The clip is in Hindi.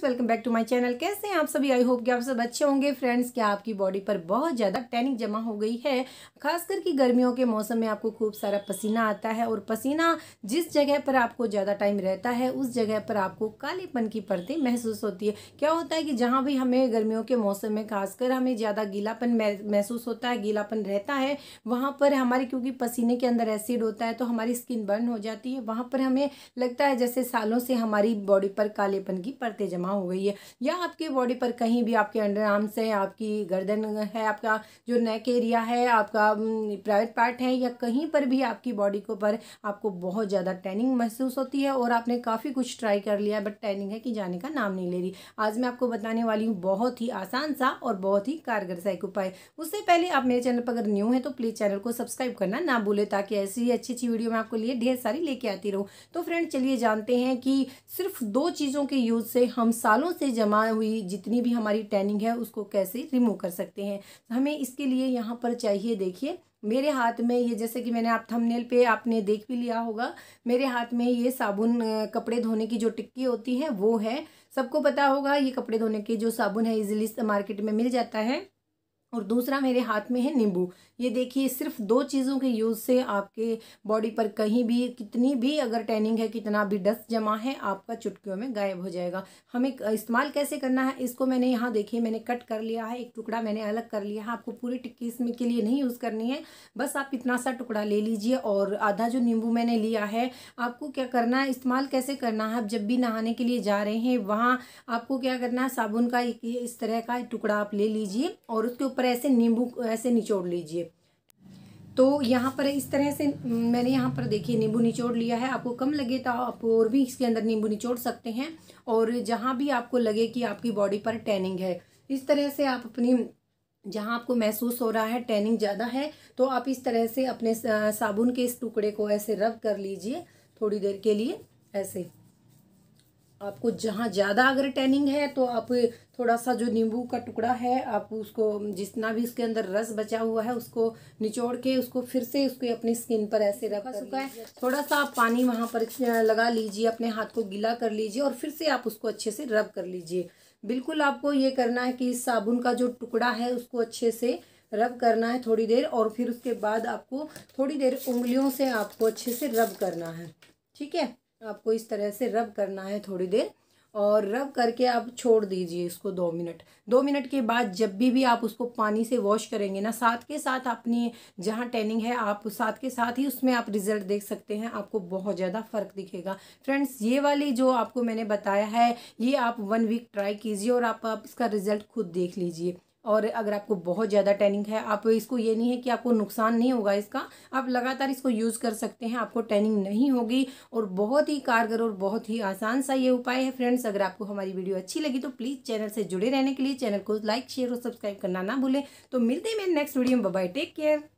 friends welcome back to my channel कैसे हैं आप सभी आई होप कि आप सब अच्छे होंगे फ्रेंड्स क्या आपकी बॉडी पर बहुत ज़्यादा टैनिक जमा हो गई है खासकर कि गर्मियों के मौसम में आपको खूब सारा पसीना आता है और पसीना जिस जगह पर आपको ज़्यादा टाइम रहता है उस जगह पर आपको कालेपन की परतें महसूस होती है क्या होता है कि जहाँ भी हमें गर्मियों के मौसम में खासकर हमें ज़्यादा गीलापन महसूस होता है गीलापन रहता है वहाँ पर हमारे क्योंकि पसीने के अंदर एसिड होता है तो हमारी स्किन बर्न हो जाती है वहाँ पर हमें लगता है जैसे सालों से हमारी बॉडी पर कालेपन की परतें जमा जमा हो गई है या आपके बॉडी पर कहीं भी आपके अंडर आर्म्स हैं आपकी गर्दन है आपका जो नेक एरिया है आपका प्राइवेट पार्ट है या कहीं पर भी आपकी बॉडी को पर आपको बहुत ज़्यादा टैनिंग महसूस होती है और आपने काफ़ी कुछ ट्राई कर लिया बट टैनिंग है कि जाने का नाम नहीं ले रही आज मैं आपको बताने वाली हूँ बहुत ही आसान सा और बहुत ही कारगर सा एक उपाय उससे पहले आप मेरे चैनल पर अगर न्यू है तो प्लीज़ चैनल को सब्सक्राइब करना ना भूलें ताकि ऐसी ही अच्छी अच्छी वीडियो मैं आपको लिए ढेर सारी लेके आती रहूँ तो फ्रेंड चलिए जानते हैं कि सिर्फ दो चीज़ों के यूज़ से हम सालों से जमा हुई जितनी भी हमारी टैनिंग है उसको कैसे रिमूव कर सकते हैं हमें इसके लिए यहाँ पर चाहिए देखिए मेरे हाथ में ये जैसे कि मैंने आप थंबनेल पे आपने देख भी लिया होगा मेरे हाथ में ये साबुन कपड़े धोने की जो टिक्की होती है वो है सबको पता होगा ये कपड़े धोने के जो साबुन है इजिली मार्केट में मिल जाता है और दूसरा मेरे हाथ में है नींबू ये देखिए सिर्फ दो चीज़ों के यूज़ से आपके बॉडी पर कहीं भी कितनी भी अगर टैनिंग है कितना भी डस्ट जमा है आपका चुटकियों में गायब हो जाएगा हमें इस्तेमाल कैसे करना है इसको मैंने यहाँ देखिए मैंने कट कर लिया है एक टुकड़ा मैंने अलग कर लिया है आपको पूरी टिक्की इसमें के लिए नहीं यूज़ करनी है बस आप इतना सा टुकड़ा ले लीजिए और आधा जो नींबू मैंने लिया है आपको क्या करना है इस्तेमाल कैसे करना है आप जब भी नहाने के लिए जा रहे हैं वहाँ आपको क्या करना है साबुन का इस तरह का टुकड़ा आप ले लीजिए और उसके पर ऐसे नींबू ऐसे निचोड़ लीजिए तो यहाँ पर इस तरह से मैंने यहाँ पर देखिए नींबू निचोड़ लिया है आपको कम लगे तो आप और भी इसके अंदर नींबू निचोड़ सकते हैं और जहाँ भी आपको लगे कि आपकी बॉडी पर टैनिंग है इस तरह से आप अपनी जहाँ आपको महसूस हो रहा है टैनिंग ज़्यादा है तो आप इस तरह से अपने साबुन के इस टुकड़े को ऐसे रब कर लीजिए थोड़ी देर के लिए ऐसे आपको जहाँ ज़्यादा अगर टैनिंग है तो आप थोड़ा सा जो नींबू का टुकड़ा है आप उसको जितना भी उसके अंदर रस बचा हुआ है उसको निचोड़ के उसको फिर से उसको अपनी स्किन पर ऐसे रखा चुका है थोड़ा सा आप पानी वहाँ पर लगा लीजिए अपने हाथ को गीला कर लीजिए और फिर से आप उसको अच्छे से रब कर लीजिए बिल्कुल आपको ये करना है कि साबुन का जो टुकड़ा है उसको अच्छे से रब करना है थोड़ी देर और फिर उसके बाद आपको थोड़ी देर उंगलियों से आपको अच्छे से रब करना है ठीक है आपको इस तरह से रब करना है थोड़ी देर और रब करके आप छोड़ दीजिए इसको दो मिनट दो मिनट के बाद जब भी भी आप उसको पानी से वॉश करेंगे ना साथ के साथ अपनी जहाँ टैनिंग है आप साथ के साथ ही उसमें आप रिज़ल्ट देख सकते हैं आपको बहुत ज़्यादा फ़र्क दिखेगा फ्रेंड्स ये वाली जो आपको मैंने बताया है ये आप वन वीक ट्राई कीजिए और आप, आप इसका रिज़ल्ट खुद देख लीजिए और अगर आपको बहुत ज़्यादा टैनिंग है आप इसको ये नहीं है कि आपको नुकसान नहीं होगा इसका आप लगातार इसको यूज़ कर सकते हैं आपको टैनिंग नहीं होगी और बहुत ही कारगर और बहुत ही आसान सा ये उपाय है फ्रेंड्स अगर आपको हमारी वीडियो अच्छी लगी तो प्लीज़ चैनल से जुड़े रहने के लिए चैनल को लाइक शेयर और सब्सक्राइब करना ना भूलें तो मिलते हैं मेरे नेक्स्ट वीडियो में बबाई टेक केयर